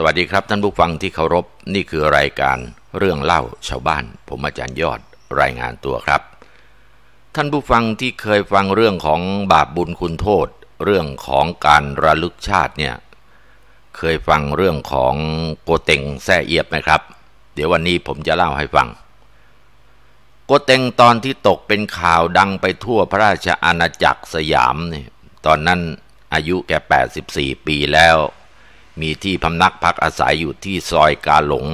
สวัสดีครับ ท่านผู้ฟังที่เคารพนี่คือรายการเรื่องเล่าชาวบ้าน ผมอาจารย์ยอดรายงานตัวครับ ท่านผู้ฟังที่เคยฟังเรื่องของบาปบุญคุณโทษ เรื่องของการระลึกชาติเนี่ยเคยฟังเรื่องของโกเต็งแซ่เอียบไหมครับ เดี๋ยววันนี้ผมจะเล่าให้ฟัง โกเต็งตอนที่ตกเป็นข่าวดังไปทั่วพระราชอาณาจักรสยามเนี่ยตอนนั้นอายุแก84 ปีแล้วมีที่พำนักพักอาศัยอยู่ที่ซอยกาหลง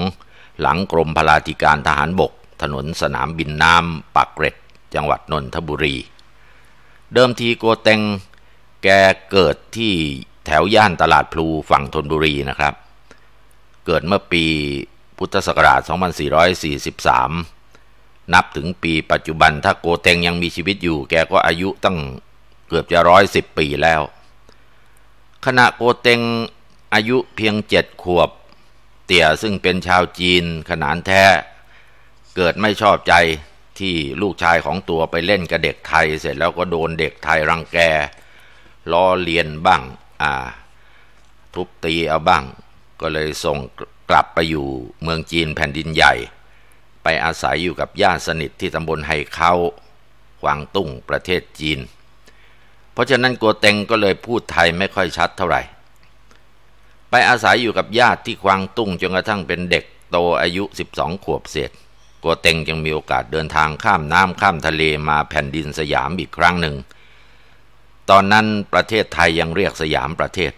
หลังกรมพลาธิการทหารบกถนนสนามบินน้ำปากเกร็ด จังหวัดนนทบุรี เดิมทีโกเตงแกเกิดที่แถวย่านตลาดพลูฝั่งธนบุรีนะครับ เกิดเมื่อปีพุทธศักราช 2443 นับถึงปีปัจจุบันถ้าโกเตงยังมีชีวิตอยู่แกก็อายุตั้งเกือบจะร้อยสิบปีแล้ว ขณะโกเตงอายุเพียงเจ็ดขวบเตี่ย ซึ่งเป็นชาวจีนขนานแท้ เกิดไม่ชอบใจที่ลูกชายของตัวไปเล่นกับเด็กไทย เสร็จแล้วก็โดนเด็กไทยรังแก ล้อเลียนบ้างาทุบตีเอาบ้าง ก็เลยส่งกลับไปอยู่เมืองจีนแผ่นดินใหญ่ ไปอาศัยอยู่กับญาติสนิทที่ตำบลไห่เขาหวางตุ้งประเทศจีน เพราะฉะนั้นกัวเต็งก็เลยพูดไทยไม่ค่อยชัดเท่าไหร่ไปอาศัยอยู่กับญาติที่ควางตุ้งจนกระทั่งเป็นเด็กโตอายุ12ขวบเศษกัวเต็งยังมีโอกาสเดินทางข้ามน้ำข้ามทะเลมาแผ่นดินสยามอีกครั้งหนึ่ง ตอนนั้นประเทศไทยยังเรียกสยามประเทศ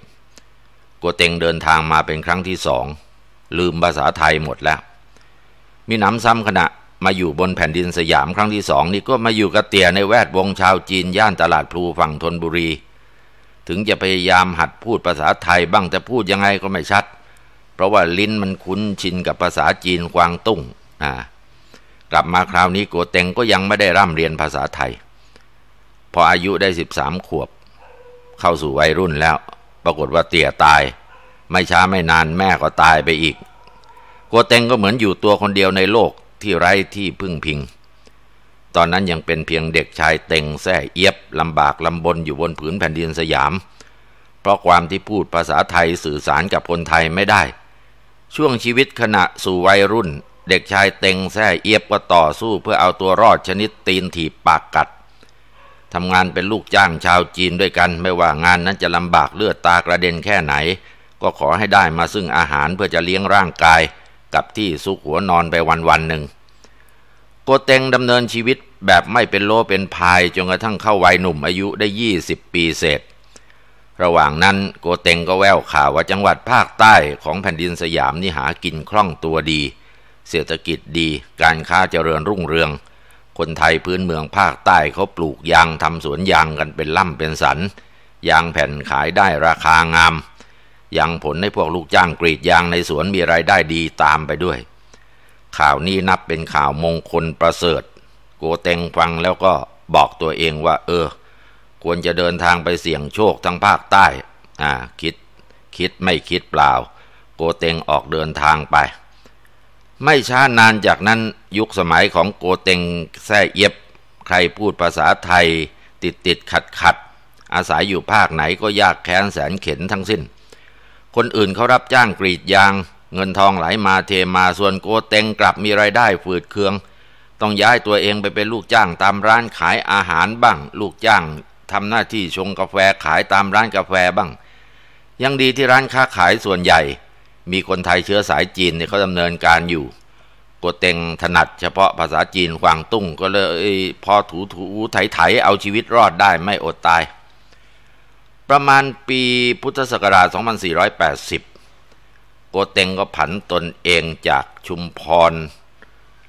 กัวเต็งเดินทางมาเป็นครั้งที่สอง ลืมภาษาไทยหมดแล้ว มีน้ำซ้ำขณะมาอยู่บนแผ่นดินสยามครั้งที่สองนี่ก็มาอยู่กับเตี่ยในแวดวงชาวจีนย่านตลาดพลูฝั่งธนบุรีถึงจะพยายามหัดพูดภาษาไทยบ้างแต่พูดยังไงก็ไม่ชัด เพราะว่าลิ้นมันคุ้นชินกับภาษาจีนกวางตุ้งนะกลับมาคราวนี้โกเต็งก็ยังไม่ได้ร่ำเรียนภาษาไทย พออายุได้ส3ิบามขวบ เข้าสู่วัยรุ่นแล้ว ปรากฏว่าเตี่ยตาย ไม่ช้าไม่นานแม่ก็ตายไปอีกโกเต็งก็เหมือนอยู่ตัวคนเดียวในโลกที่ไร้ที่พึ่งพิงตอนนั้นยังเป็นเพียงเด็กชายเต่งแท่เอียบลำบากลำบนอยู่บนผืนแผ่นดินสยาม เพราะความที่พูดภาษาไทยสื่อสารกับคนไทยไม่ได้ ช่วงชีวิตขณะสู่วัยรุ่น เด็กชายเต่งแท่เอียบก็ต่อสู้เพื่อเอาตัวรอดชนิดตีนถีบปากกัดทำงานเป็นลูกจ้างชาวจีนด้วยกัน ไม่ว่างานนั้นจะลำบากเลือดตากระเด็นแค่ไหน ก็ขอให้ได้มาซึ่งอาหารเพื่อจะเลี้ยงร่างกาย กับที่ซุกหัวนอนไปวันวันหนึ่งโกเต็งดำเนินชีวิตแบบไม่เป็นโลเป็นพายจนกระทั่งเข้าวัยหนุ่มอายุได้ 20 ปีเศษ ระหว่างนั้นโกเต็งก็แววข่าวว่าจังหวัดภาคใต้ของแผ่นดินสยามนี่หากินคล่องตัวดี เศรษฐกิจดีการค้าเจริญรุ่งเรือง คนไทยพื้นเมืองภาคใต้เขาปลูกยางทำสวนยางกันเป็นล่ำเป็นสัน ยางแผ่นขายได้ราคางาม ยางผลให้พวกลูกจ้างกรีดยางในสวนมีรายได้ดีตามไปด้วยข่าวนี้นับเป็นข่าวมงคลประเสริฐ โกเตงฟังแล้วก็บอกตัวเองว่า เออ ควรจะเดินทางไปเสี่ยงโชคทั้งภาคใต้ อ่า คิดคิดไม่คิดเปล่า โกเตงออกเดินทางไป ไม่ช้านานจากนั้นยุคสมัยของโกเตงแท่เย็บ ใครพูดภาษาไทยติดติดขัดขัดอาศัยอยู่ภาคไหนก็ยากแค้นแสนเข็นทั้งสิ้น คนอื่นเขารับจ้างกรีดยางเงินทองไหลามาเทมาส่วนโกเต็งกลับมีไรายได้ฝืดเคือง ต้องย้ายตัวเองไปเป็นลูกจ้างตามร้านขายอาหารบ้าง ลูกจ้างทำหน้าที่ชงกาแฟขายตามร้านกาแฟบ้าง ยังดีที่ร้านค้าขายส่วนใหญ่ มีคนไทยเชื้อสายจีนเนี่ยเขาดำเนินการอยู่โกเต็งถนัดเฉพาะภาษาจีนกวางตุ้ง ก็เลยพอถูถูไถไถเอาชีวิตรอดได้ไม่อดตายประมาณปีพุทธศักราช 2480โกเต็งก็ผันตนเองจากชุมพร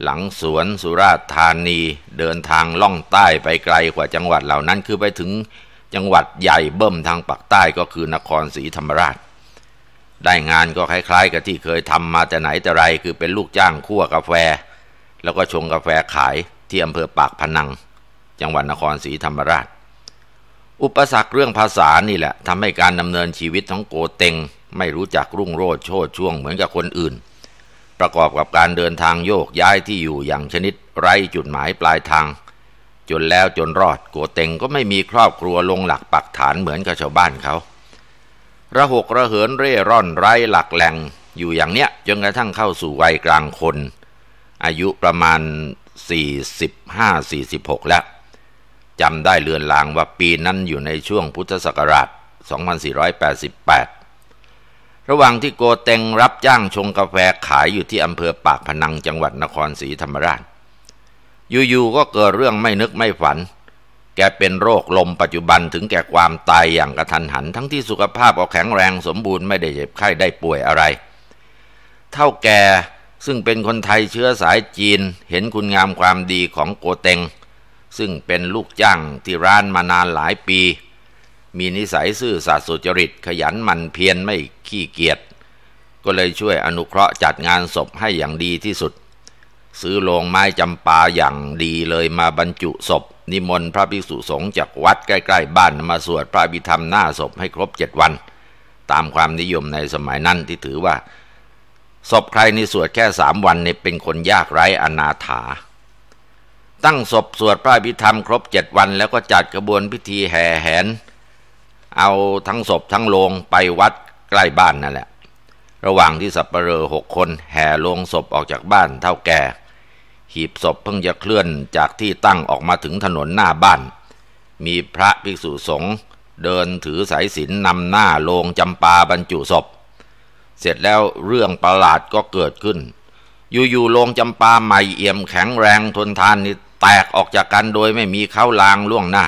หลังสวนสุราษฎร์ธานีเดินทางล่องใต้ไปไกลกว่าจังหวัดเหล่านั้นคือไปถึงจังหวัดใหญ่เบิ่มทางปากใต้ก็คือนครศรีธรรมราช ได้งานก็คล้ายๆ กับที่เคยทำมาแต่ไหนแต่ไรคือเป็นลูกจ้างคั่วกาแฟ แล้วก็ชงกาแฟขาย ที่อำเภอปากพนังจังหวัดนครศรีธรรมราช อุปสรรคเรื่องภาษานี่แหละทำให้การดำเนินชีวิตของโกเต็งไม่รู้จักรุ่งโรจน์โชดช่วงเหมือนกับคนอื่น ประกอบกับการเดินทางโยกย้ายที่อยู่อย่างชนิดไร้จุดหมายปลายทาง จนแล้วจนรอดโกเต็งก็ไม่มีครอบครัวลงหลักปักฐานเหมือนกับชาวบ้านเขา ระหกระเหินเร่ร่อนไร้หลักแหล่งอยู่อย่างเนี้ยจนกระทั่งเข้าสู่วัยกลางคน อายุประมาณ 45-46 แล้วจำได้เลือนลางว่าปีนั้นอยู่ในช่วงพุทธศักราช 2488ระหว่างที่โกเตงรับจ้างชงกาแฟขายอยู่ที่อำเภอปากพนังจังหวัดนครศรีธรรมราชอยู่ๆก็เกิดเรื่องไม่นึกไม่ฝัน แกเป็นโรคลมปัจจุบันถึงแก่ความตายอย่างกระทันหัน ทั้งที่สุขภาพก็แข็งแรงสมบูรณ์ไม่ได้เจ็บไข้ได้ป่วยอะไร เท่าแกซึ่งเป็นคนไทยเชื้อสายจีนเห็นคุณงามความดีของโกเตง ซึ่งเป็นลูกจ้างที่ร้านมานานหลายปีมีนิสัยซื่อสัตย์สุจริตขยันหมั่นเพียรไม่ขี้เกียจก็เลยช่วยอนุเคราะห์จัดงานศพให้อย่างดีที่สุด ซื้อโลงไม้จำปาอย่างดีเลยมาบรรจุศพ นิมนต์พระภิกษุสงฆ์จากวัดใกล้ ๆบ้านมาสวดพระบิธรรมหน้าศพให้ครบเจ็ดวัน ตามความนิยมในสมัยนั้นที่ถือว่า ศพใครในสวดแค่สามวันเนี่ยเป็นคนยากไร้อนาถา ตั้งศพสวดพระบิธรรมครบเจ็ดวันแล้วก็จัดกระบวนพิธีแห่แหนเอาทั้งศพทั้งโลง ไปวัดใกล้บ้านนั่นแหละ ระหว่างที่สับปะเรลอหกคนแห่ลงศพออกจากบ้านเท่าแก่หีบศพเพิ่งจะเคลื่อนจากที่ตั้งออกมาถึงถนนหน้าบ้าน มีพระภิกษุสงฆ์เดินถือสายศีลนนำหน้าโลงจำปาบรรจุศพ เสร็จแล้วเรื่องประหลาดก็เกิดขึ้นอยู่ๆโลงจำปาใหม่เอี่ยมแข็งแรงทนทานนี่แตกออกจากกันโดยไม่มีเข้าลางล่วงหน้า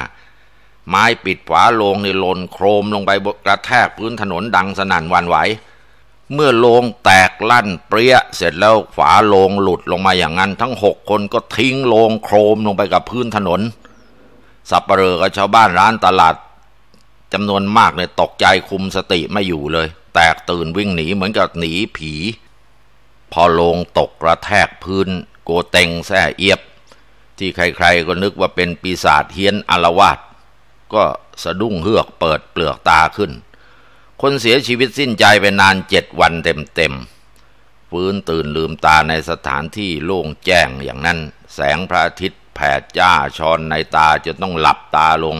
ไม้ปิดฝาโลงในหล่นโครมลงไปกระแทกพื้นถนนดังสนั่นวันไหว เมื่อโลงแตกลั่นเปรี้ยเสร็จแล้วฝาโลงหลุดลงมาอย่างนั้นทั้งหกคนก็ทิ้งโลงโครมลงไปกับพื้นถนนสับเปลือกชาวบ้านร้านตลาดจำนวนมากเลยตกใจคุมสติไม่อยู่เลย แตกตื่นวิ่งหนีเหมือนกับหนีผี พอลงตกกระแทกพื้น โกเตงแท่เอียบ ที่ใครๆก็นึกว่าเป็นปีศาจเฮี้ยนอารวาสก็สะดุ้งเฮือกเปิดเปลือกตาขึ้น คนเสียชีวิตสิ้นใจไปนานเจ็ดวันเต็มๆ ฟื้นตื่นลืมตาในสถานที่โล่งแจ้งอย่างนั้น แสงพระอาทิตย์แผดจ้าชอนในตาจนต้องหลับตาลง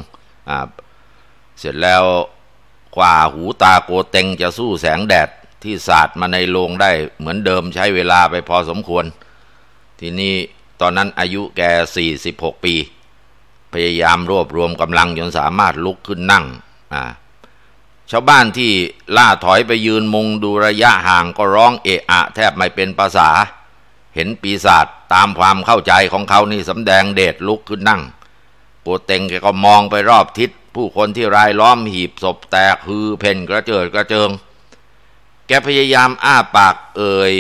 เสร็จแล้วกว่าหูตาโกเต็งจะสู้แสงแดดที่สาดมาในโรงได้ เหมือนเดิมใช้เวลาไปพอสมควร ทีนี้ตอนนั้นอายุแก46 ปีพยายามรวบรวมกำลังจนสามารถลุกขึ้นนั่ง ชาวบ้านที่ล่าถอยไปยืนมุงดูระยะห่างก็ร้องเอะอะ แทบไม่เป็นภาษา เห็นปีศาจตามความเข้าใจของเขานี่สำแดงเดชลุกขึ้นนั่งปูเต็งแกก็มองไปรอบทิศ ผู้คนที่รายล้อมหีบศพแตกฮือเพ่นกระเจิดกระเจิง แกพยายามอ้าปากเอ่ย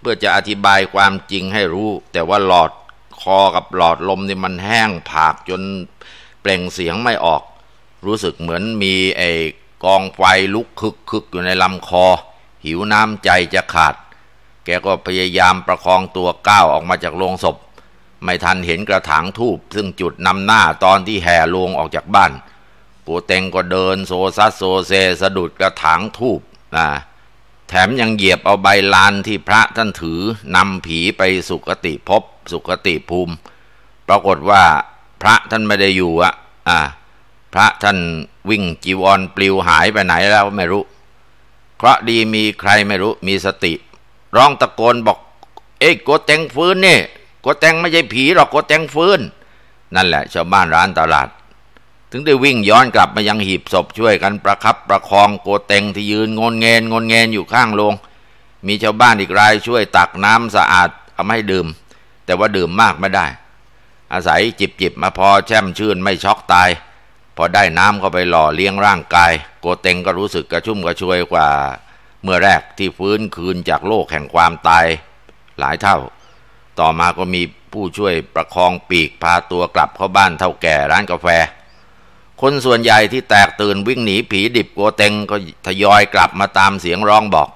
เพื่อจะอธิบายความจริงให้รู้แต่ว่าหลอดคอกับหลอดลมนี่มันแห้งผากจนเปล่งเสียงไม่ออก รู้สึกเหมือนมีไอ้กองไฟลุกคึกคึกอยู่ในลำคอ หิวน้ำใจจะขาด แกก็พยายามประคองตัวก้าวออกมาจากโรงศพ ไม่ทันเห็นกระถางทูบซึ่งจุดนำหน้าตอนที่แห่ลงออกจากบ้าน ปูเต็งก็เดินโซซัสโซเซสะดุดกระถางทูบนะแถมยังเหยียบเอาใบลานที่พระท่านถือนำผีไปสุคติภพสุขติภูมิ ปรากฏว่า พระท่านไม่ได้อยู่อะอ่า พระท่านวิ่งจีวรปลิวหายไปไหนแล้วไม่รู้ เพราะดีมีใครไม่รู้ มีสติร้องตะโกนบอก เอ้กโกแตงฟื้นนี่โกแตงไม่ใช่ผีหรอก โกแตงฟื้น นั่นแหละ ชาวบ้านร้านตลาด ถึงได้วิ่งย้อนกลับมายังหีบศพช่วยกันประครับประคองโกแตงที่ยืนงนเงนงนเงนอยู่ข้างโรงมีชาวบ้านอีกราย ช่วยตักน้ำสะอาดเอามาให้ดื่มแต่ว่าดื่มมากไม่ได้ อาศัยจิบจิบมาพอแช่มชื่นไม่ช็อกตาย พอได้น้ำเข้าไปหล่อเลี้ยงร่างกาย โกเต็งก็รู้สึกกระชุ่ม กระชวยกว่าเมื่อแรกที่ฟื้นคืนจากโลกแห่งความตาย หลายเท่า ต่อมาก็มีผู้ช่วยประคองปีกพาตัวกลับเข้าบ้านเท่าแก่ร้านกาแฟ คนส่วนใหญ่ที่แตกตื่น วิ่งหนีผีดิบโกเต็งก็ทยอยกลับมาตามเสียงร้องบอก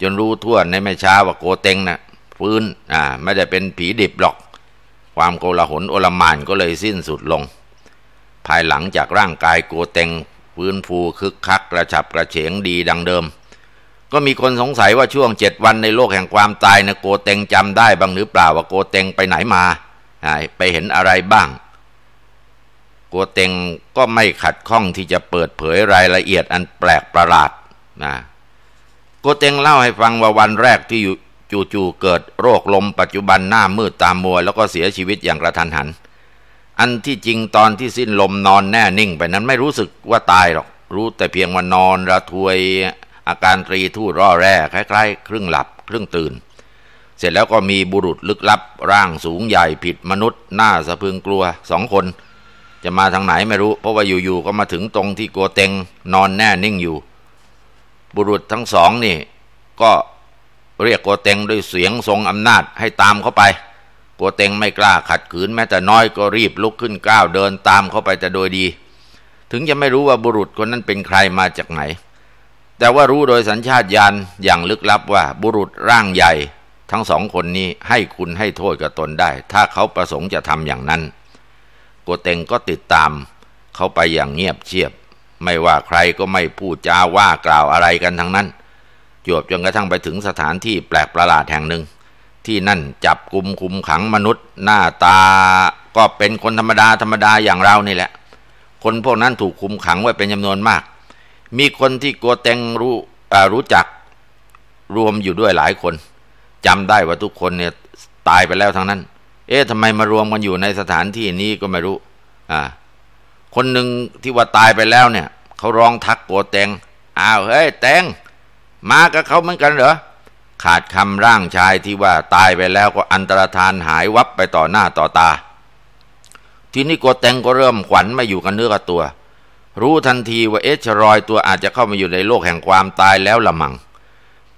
จนรู้ทั่วในไม่ช้าว่าโกเต็งนะ่ะฟื้นอ่าไม่ได้เป็นผีดิบหรอก ความโกลาหลโอลมานก็เลยสิ้นสุดลง ภายหลังจากร่างกายโกเต็งฟื้นฟูคึกคัก กระฉับกระเฉงดีดังเดิม ก็มีคนสงสัยว่าช่วงเจ็ดวันในโลกแห่งความตายนะโกเต็งจำได้บ้างหรือเปล่าว่าโกเต็งไปไหนมา ไปเห็นอะไรบ้าง โกเต็งก็ไม่ขัดข้องที่จะเปิดเผยรายละเอียด อันแปลกประหลาดนะโกเต็งเล่าให้ฟังว่าวันแรกที่อยู่จู่ๆ เกิดโรคลมปัจจุบันหน้ามืดตามมัวแล้วก็เสียชีวิตอย่างกระทันหัน อันที่จริงตอนที่สิ้นลมนอนแน่นิ่งไปนั้นไม่รู้สึกว่าตายหรอกรู้แต่เพียงว่านอนระทวยอาการตรีทู่ร่อแร่คล้าย ๆ ครึ่งหลับครึ่งตื่น เสร็จแล้วก็มีบุรุษลึกลับ ร่างสูงใหญ่ผิดมนุษย์ หน้าสะพึงกลัวสองคน จะมาทางไหนไม่รู้ เพราะว่าอยู่ๆก็มาถึงตรงที่โกเตงนอนแน่นิ่งอยู่ บุรุษทั้งสองนี่ก็เรียกโกเตงด้วยเสียงทรงอำนาจให้ตามเข้าไป โกเตงไม่กล้าขัดขืน แม้แต่น้อยก็รีบลุกขึ้นก้าวเดินตามเข้าไป แต่โดยดี ถึงจะไม่รู้ว่าบุรุษคนนั้นเป็นใครมาจากไหน แต่ว่ารู้โดยสัญชาตญาณอย่างลึกลับว่าบุรุษร่างใหญ่ทั้งสองคนนี้ให้คุณให้โทษกับตนได้ ถ้าเขาประสงค์จะทำอย่างนั้น โกเตงก็ติดตาม เขาไปอย่างเงียบเชียบ ไม่ว่าใครก็ไม่พูดจาว่ากล่าวอะไรกันทั้งนั้นจวบจนกระทั่งไปถึงสถานที่แปลกประหลาดแห่งหนึ่ง ที่นั่นจับกลุ่มคุมขังมนุษย์ หน้าตาก็เป็นคนธรรมดาธรรมดาอย่างเรานี่แหละ คนพวกนั้นถูกคุมขังไว้เป็นจำนวนมาก มีคนที่กัวแตงรู้รู้จักรวมอยู่ด้วยหลายคนจำได้ว่าทุกคนเนี่ย ตายไปแล้วทั้งนั้น เอ๊ะทำไมมารวมกันอยู่ในสถานที่นี้ก็ไม่รู้ อ่า คนหนึ่งที่ว่าตายไปแล้วเนี่ยเขาร้องทักโกแตงอ้าวเฮ้ยแตงมากับเขาเหมือนกันเหรอ ขาดคำร่างชายที่ว่า ตายไปแล้วก็อันตรธานหายวับไปต่อหน้าต่อตา ทีนี้โกแตงก็เริ่มขวัญมาอยู่กันเนื้อกับตัว รู้ทันทีว่าเอชรอยตัวอาจจะเข้ามาอยู่ในโลกแห่งความตายแล้วละมัง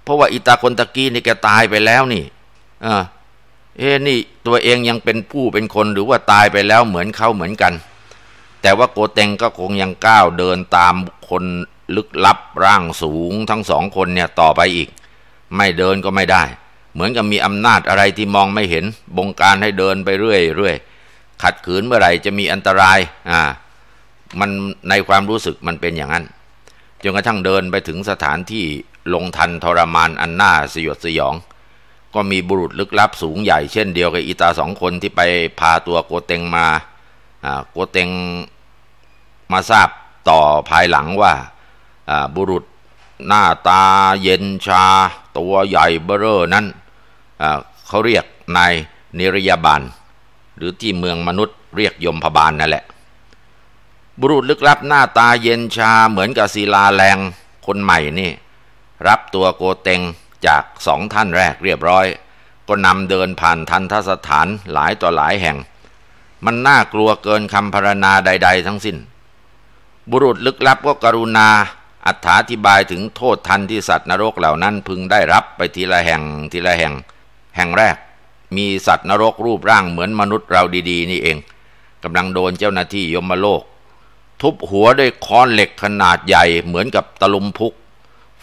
เพราะว่าอิตาคนตะกี้นี่แกตายไปแล้วนี่ เออเอ๊นี่ ตัวเองยังเป็นผู้เป็นคน หรือว่าตายไปแล้วเหมือนเขาเหมือนกัน แต่ว่าโกเตงก็คงยังก้าวเดินตามคนลึกลับร่างสูงทั้งสองคนเนี่ยต่อไปอีก ไม่เดินก็ไม่ได้ เหมือนกับมีอำนาจอะไรที่มองไม่เห็น บงการให้เดินไปเรื่อยเรื่อยขัดขืนเมื่อไหร่จะมีอันตรายอ่ามันในความรู้สึกมันเป็นอย่างนั้นจนกระทั่งเดินไปถึงสถานที่ลงทันทรมานอันน่าสยดสยอง ก็มีบุรุษลึกลับสูงใหญ่เช่นเดียวกับอีตาสองคนที่ไปพาตัวโกเตงมาโกเตงมาทราบต่อภายหลังว่าบุรุษหน้าตาเย็นชา ตัวใหญ่เบ้อเร่อนั้น เขาเรียกนายนิรยาบาล หรือที่เมืองมนุษย์เรียกยมพบาลนั่นแหละ บุรุษลึกลับ หน้าตาเย็นชาเหมือนกับศิลาแรงคนใหม่นี่ รับตัวโกเตงจากสองท่านแรกเรียบร้อย ก็นำเดินผ่านทันทสถานหลายต่อหลายแห่ง มันน่ากลัวเกินคำพรรณนาใด ๆ ทั้งสิน้น บุรุษลึกลับก็กรุณาอัถาธิบายถึงโทษทันที่สัตว์นรกเหล่านั้นพึงได้รับไปทีละแห่งทีละแห่ง แห่งแรก มีสัตว์นรกรูปร่างเหมือนมนุษย์เราดี ๆ นี่เองกำลังโดนเจ้าหน้าที่ยมโลก ทุบหัวด้วยค้อนเหล็กขนาดใหญ่ เหมือนกับตะลุมพุก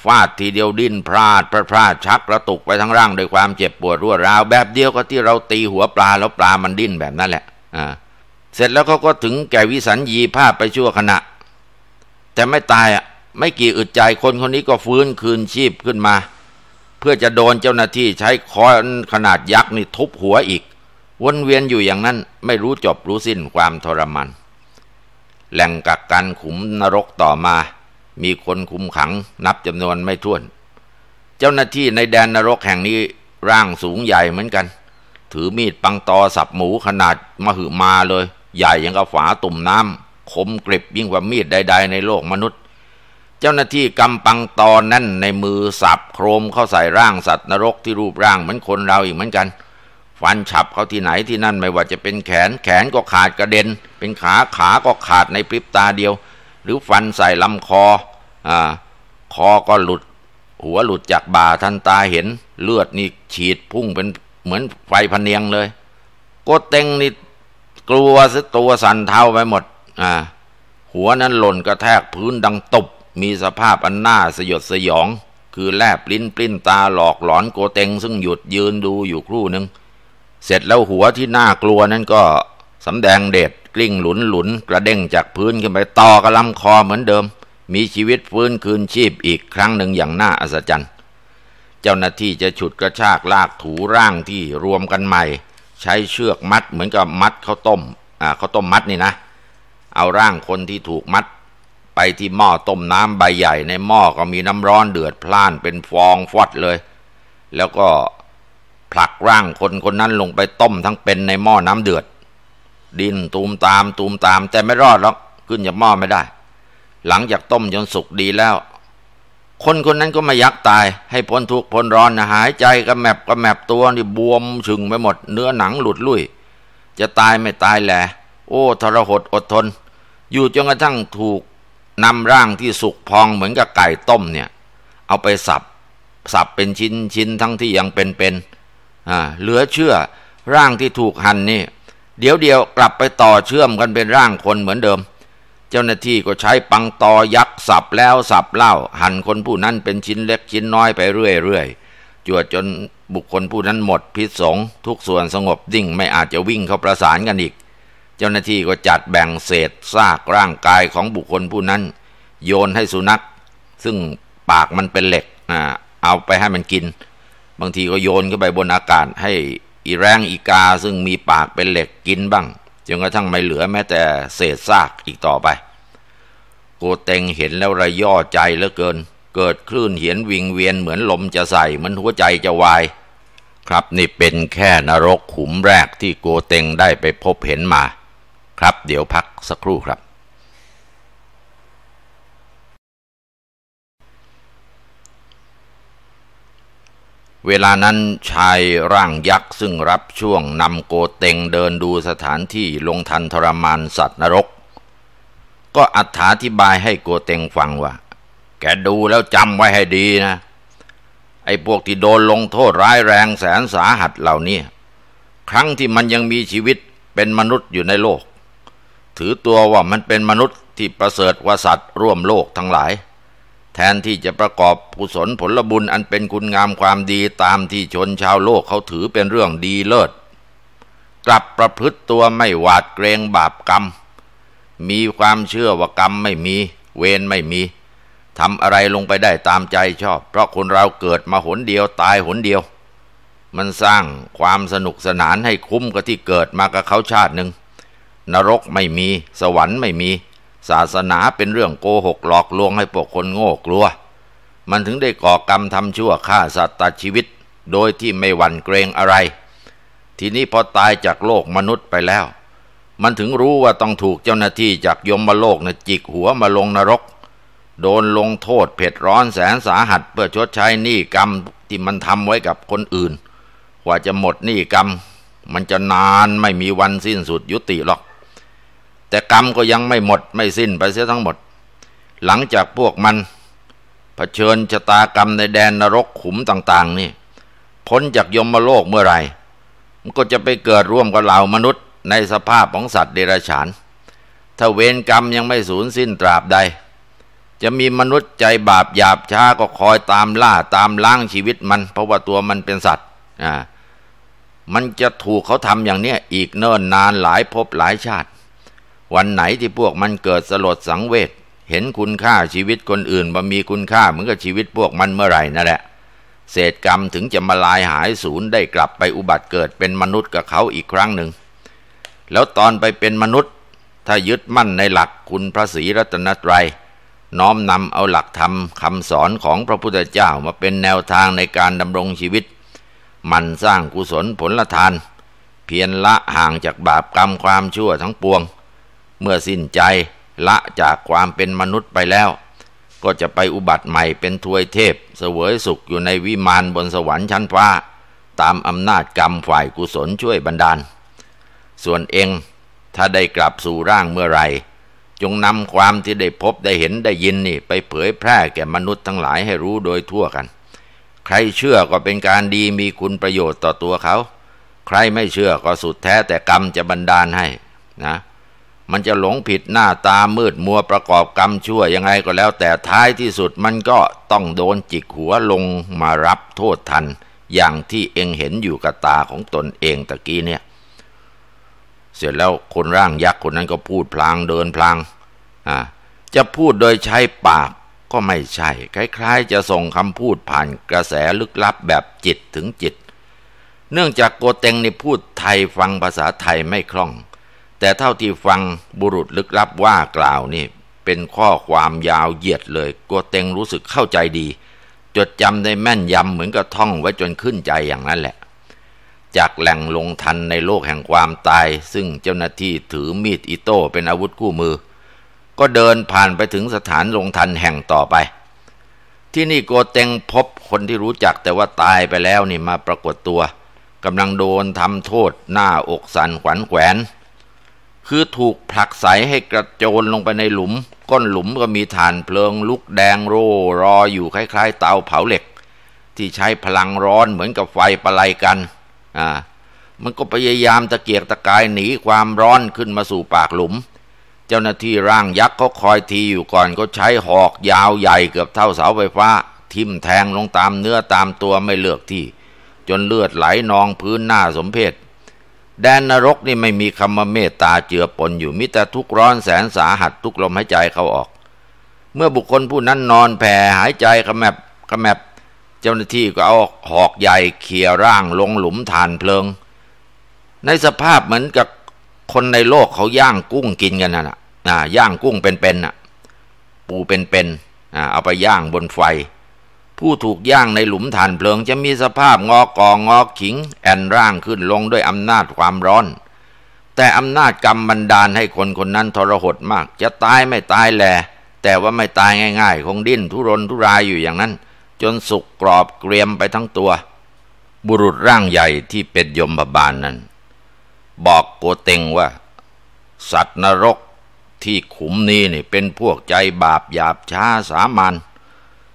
ฟาดทีเดียวดิ้นพลาดพลาดพลาดชักกระตุกไปทั้งร่างด้วยความเจ็บปวดรวดราวแบบเดียวกับที่เราตีหัวปลาแล้วปลามันดิ้นแบบนั้นแหละอ่าเสร็จแล้วเขาก็ถึงแก่วิสัญญีภาพไปชั่วขณะ แต่ไม่ตายอ่ะไม่กี่อึดใจคนคนนี้ก็ฟื้นคืนชีพขึ้นมา เพื่อจะโดนเจ้าหน้าที่ใช้ค้อนขนาดยักษ์นี่ทุบหัวอีกวนเวียนอยู่อย่างนั้นไม่รู้จบรู้สิ้นความทรมานแหล่งกักกันขุมนรกต่อมา มีคนคุมขังนับจำนวนไม่ถ้วน เจ้าหน้าที่ในแดนนรกแห่งนี้ร่างสูงใหญ่เหมือนกัน ถือมีดปังตอสับหมูขนาดมหึมาเลย ใหญ่ยังกับฝาตุ่มน้ำคมกริบยิ่งกว่ามีดใดๆในโลกมนุษย์เจ้าหน้าที่กำปังตอนนั่นในมือสับโครมเข้าใส่ร่างสัตว์นรกที่รูปร่างเหมือนคนเราอีกเหมือนกัน ฟันฉับเขาที่ไหนที่นั่นไม่ว่าจะเป็นแขนแขนก็ขาดกระเด็น เป็นขาขาก็ขาดในพริบตาเดียว หรือฟันใส่ลำคออ่าคอก็หลุด หัวหลุดจากบ่าทันตาเห็นเลือดนี่ฉีดพุ่งเป็นเหมือนไฟพันเนียงเลยโกเต็งนี่กลัวสะตัวสั่นเทาไปหมด อ่า หัวนั้นหล่นกระแทกพื้นดังตบมีสภาพอันน่าสยดสยอง คือแลบลิ้นปลิ้นตาหลอกหลอนโกเตงซึ่งหยุดยืนดูอยู่ครู่หนึ่งเสร็จแล้วหัวที่น่ากลัวนั้นก็สำแดงเด็ดกลิ้งหลุนหลุน กระเด้งจากพื้นขึ้นไปต่อกระลำคอเหมือนเดิม มีชีวิตฟื้นคืนชีพอีกครั้งหนึ่งอย่างน่าอัศจรรย์ เจ้าหน้าที่จะฉุดกระชากลากถูร่างที่รวมกันใหม่ ใช้เชือกมัดเหมือนกับมัดข้าวต้มอ่าข้าวต้มมัดนี่นะ เอาร่างคนที่ถูกมัดไปที่หม้อต้มน้ำใบใหญ่ในหม้อก็มีน้ำร้อนเดือดพล่านเป็นฟองฟอดเลย แล้วก็ผลักร่างคนคนนั้นลงไปต้มทั้งเป็นในหม้อน้ำเดือด ดินตูมตามตูมตาม แต่ไม่รอดหรอกขึ้นจากหม้อไม่ได้ หลังจากต้มจนสุกดีแล้ว คนคนนั้นก็มายักตาย ให้พ้นทุกข์พ้นร้อนนะหายใจกระแมบกระแมบตัวนี่บวมชึงไปหมด เนื้อหนังหลุดลุ่ยจะตายไม่ตายแหละโอ้ทรหดอดทน อยู่จนกระทั่งถูกนำร่างที่สุกพองเหมือนกับไก่ต้มเนี่ย เอาไปสับสับเป็นชิ้นชิ้นทั้งที่ยังเป็นเป็นอ่าเหลือเชื่อ ร่างที่ถูกหั่นนี่เดี๋ยวเดียวกลับไปต่อเชื่อมกันเป็นร่างคนเหมือนเดิม เจ้าหน้าที่ก็ใช้ปังตอยักสับแล้วสับเล่า หั่นคนผู้นั้นเป็นชิ้นเล็กชิ้นน้อยไปเรื่อยๆจวดจนบุคคลผู้นั้นหมดพิษสงทุกส่วนสงบดิ่ง ไม่อาจจะวิ่งเข้าประสานกันอีกเจ้าหน้าที่ก็จัดแบ่งเศษซากร่างกายของบุคคลผู้นั้น โยนให้สุนัข ซึ่งปากมันเป็นเหล็กนะเอาไปให้มันกิน บางทีก็โยนขึ้นไปบนอากาศให้อีแรงอีกาซึ่งมีปากเป็นเหล็กกินบ้างจนกระทั่งไม่เหลือแม้แต่เศษซากอีกต่อไป โกเตงเห็นแล้วระย่อใจเหลือเกิน เกิดคลื่นเหียนวิงเวียนเหมือนลมจะใส่เหมือนหัวใจจะวาย ครับนี่เป็นแค่นรกขุมแรกที่โกเตงได้ไปพบเห็นมาครับ เดี๋ยวพักสักครู่ครับ เวลานั้นชายร่างยักษ์ซึ่งรับช่วงนำโกเตงเดินดูสถานที่ลงทันทรมานสัตว์นรก ก็อธิบายให้โกเตงฟังว่า แกดูแล้วจำไว้ให้ดีนะ ไอ้พวกที่โดนลงโทษร้ายแรงแสนสาหัสเหล่านี้ ครั้งที่มันยังมีชีวิตเป็นมนุษย์อยู่ในโลกถือตัวว่ามันเป็นมนุษย์ที่ประเสริฐกว่าสัตว์ร่วมโลกทั้งหลาย แทนที่จะประกอบกุศลผลบุญอันเป็นคุณงามความดีตามที่ชนชาวโลกเขาถือเป็นเรื่องดีเลิศกลับประพฤติตัวไม่หวาดเกรงบาปกรรมมีความเชื่อว่ากรรมไม่มี เวรไม่มีทำอะไรลงไปได้ตามใจชอบเพราะคนเราเกิดมาหนเดียวตายหนเดียว มันสร้างความสนุกสนานให้คุ้มกับที่เกิดมากับเขาชาติหนึ่งนรกไม่มีสวรรค์ไม่มี ศาสนาเป็นเรื่องโกหกหลอกลวงให้พวกคนโง่กลัว มันถึงได้ก่อกรรมทำชั่วฆ่าสัตว์ตัดชีวิตโดยที่ไม่หวั่นเกรงอะไร ทีนี้พอตายจากโลกมนุษย์ไปแล้ว มันถึงรู้ว่าต้องถูกเจ้าหน้าที่จากยมโลกนะจิกหัวมาลงนรก โดนลงโทษเผ็ดร้อนแสนสาหัสเพื่อชดใช้หนี้กรรมที่มันทำไว้กับคนอื่น กว่าจะหมดหนี้กรรม มันจะนานไม่มีวันสิ้นสุดยุติหรอกแต่กรรมก็ยังไม่หมดไม่สิ้นไปเสียทั้งหมด หลังจากพวกมันเผชิญชะตากรรมในแดนนรกขุมต่าง ๆ นี่ พ้นจากยมโลกเมื่อไหร่มันก็จะไปเกิดร่วมกับเหล่ามนุษย์ในสภาพของสัตว์เดรัจฉาน ถ้าเวรกรรมยังไม่สูญสิ้นตราบใด จะมีมนุษย์ใจบาป หยาบ ช้าก็คอยตามล่าตามล้างชีวิตมัน เพราะว่าตัวมันเป็นสัตว์อ่ามันจะถูกเขาทำอย่างนี้อีกเนิ่นนานหลายภพหลายชาติวันไหนที่พวกมันเกิดสลดสังเวชเห็นคุณค่าชีวิตคนอื่นบ่มีคุณค่าเหมือนกับชีวิตพวกมันเมื่อไหร่นั่นแหละ เศษกรรมถึงจะมาลายหายสูญได้กลับไปอุบัติเกิดเป็นมนุษย์กับเขาอีกครั้งหนึ่งแล้วตอนไปเป็นมนุษย์ ถ้ายึดมั่นในหลักคุณพระศรีรัตนตรัย น้อมนำเอาหลักธรรมคำสอนของพระพุทธเจ้ามาเป็นแนวทางในการดำรงชีวิตมันสร้างกุศลผลละทาน เพียรละห่างจากบาปกรรมความชั่วทั้งปวงเมื่อสิ้นใจละจากความเป็นมนุษย์ไปแล้ว ก็จะไปอุบัติใหม่เป็นทวยเทพเสวยสุขอยู่ในวิมานบนสวรรค์ชั้นฟ้า ตามอำนาจกรรมฝ่ายกุศลช่วยบันดาล ส่วนเองถ้าได้กลับสู่ร่างเมื่อไหร่จงนำความที่ได้พบได้เห็นได้ยินนี่ ไปเผยแพร่แก่มนุษย์ทั้งหลายให้รู้โดยทั่วกัน ใครเชื่อก็เป็นการดีมีคุณประโยชน์ต่อตัวเขา ใครไม่เชื่อก็สุดแท้แต่กรรมจะบันดาลให้นะมันจะหลงผิดหน้าตามืดมัวประกอบกรรมชั่วยังไงก็แล้ว แต่ท้ายที่สุดมันก็ต้องโดนจิกหัวลงมารับโทษทัน อย่างที่เองเห็นอยู่กับตาของตนเองตะกี้เนี่ย เสร็จแล้วคนร่างยักษ์คนนั้นก็พูดพลางเดินพลางอ่าจะพูดโดยใช้ปากก็ไม่ใช่ คล้าย ๆ จะส่งคำพูดผ่านกระแสลึกลับแบบจิตถึงจิต เนื่องจากโกเตงงนี่พูดไทยฟังภาษาไทยไม่คล่องแต่เท่าที่ฟังบุรุษลึกลับว่ากล่าวนี่ เป็นข้อความยาวเหยียดเลยกัวเต็งรู้สึกเข้าใจดี จดจำได้แม่นยำเหมือนกับท่องไว้จนขึ้นใจอย่างนั้นแหละ จากแหล่งลงทันในโลกแห่งความตาย ซึ่งเจ้าหน้าที่ถือมีดอิโต้เป็นอาวุธคู่มือ ก็เดินผ่านไปถึงสถานลงทันแห่งต่อไป ที่นี่โกเตงพบคนที่รู้จักแต่ว่าตายไปแล้วนี่มาปรากฏตัวกำลังโดนทำโทษหน้าอกสันขวัญแขวนคือถูกผลักใสให้กระโจนลงไปในหลุม ก้นหลุมก็มีฐานเพลิงลุกแดงโรรออยู่คล้าย ๆ เตาเผาเหล็ก ที่ใช้พลังร้อนเหมือนกับไฟประไลกันอ่ามันก็พยายามตะเกียกตะกายหนีความร้อนขึ้นมาสู่ปากหลุม เจ้าหน้าที่ร่างยักษ์ก็คอยทีอยู่ก่อนก็ใช้หอกยาวใหญ่เกือบเท่าเสาไฟฟ้า ทิ่มแทงลงตามเนื้อตามตัวไม่เลือกที่ จนเลือดไหลนองพื้นหน้าสมเพชแดนนรกนี่ไม่มีคำว่าเมตตาเจือปนอยู่มิแต่ทุกร้อนแสนสาหัสทุกลมหายใจเขาออก เมื่อบุคคลผู้นั้นนอนแผ่หายใจขมับขมับเจ้าหน้าที่ก็เอาหอกใหญ่เขี่ยร่างลงหลุมฐานเพลิง ในสภาพเหมือนกับคนในโลกเขาย่างกุ้งกินกันน่ะ่ะย่างกุ้งเป็นๆน่ะปูเป็นๆเอาไปย่างบนไฟผู้ถูกย่างในหลุมถ่านเพลิงจะมีสภาพงอกองอขิงแอนร่างขึ้นลงด้วยอำนาจความร้อน แต่อำนาจกรรมบันดาลให้คนคนนั้นทรหดมาก จะตายไม่ตายแหลแต่ว่าไม่ตายง่ายๆ คงดิ้นทุรนทุรายอยู่อย่างนั้น จนสุกกรอบเกรียมไปทั้งตัว บุรุษร่างใหญ่ที่เป็นยมบาลนนั้น บอกโกเต็งว่า สัตว์นรกที่ขุมนี้นี่เป็นพวกใจบาปหยาบช้าสามาัญ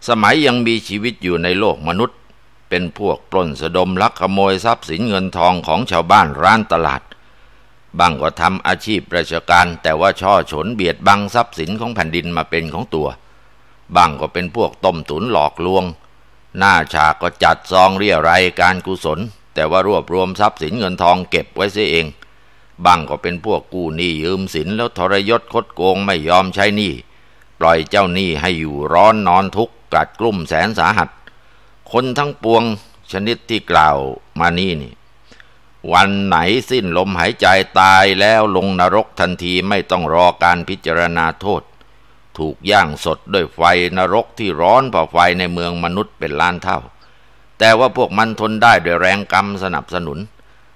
สมัยยังมีชีวิตอยู่ในโลกมนุษย์ เป็นพวกปล้นสะดมลักขโมยทรัพย์สินเงินทองของชาวบ้านร้านตลาด บางก็ทำอาชีพราชการแต่ว่าช่อฉนเบียดบังทรัพย์สินของแผ่นดินมาเป็นของตัว บางก็เป็นพวกต้มตุนหลอกลวง หน้าฉากก็จัดซองเรียรายการกุศลแต่ว่ารวบรวมทรัพย์สินเงินทองเก็บไว้เสียเอง บางก็เป็นพวกกู้หนี้ยืมสินแล้วทรยศคดโกงไม่ยอมใช้หนี้ปล่อยเจ้าหนี้ให้อยู่ร้อนนอนทุกข์กัดกลุ่มแสนสาหัส คนทั้งปวงชนิดที่กล่าวมานี่นี่ วันไหนสิ้นลมหายใจตายแล้วลงนรกทันทีไม่ต้องรอการพิจารณาโทษ ถูกย่างสดด้วยไฟนรกที่ร้อนพอาไฟในเมืองมนุษย์เป็นล้านเท่า แต่ว่าพวกมันทนได้ด้วยแรงกรรมสนับสนุน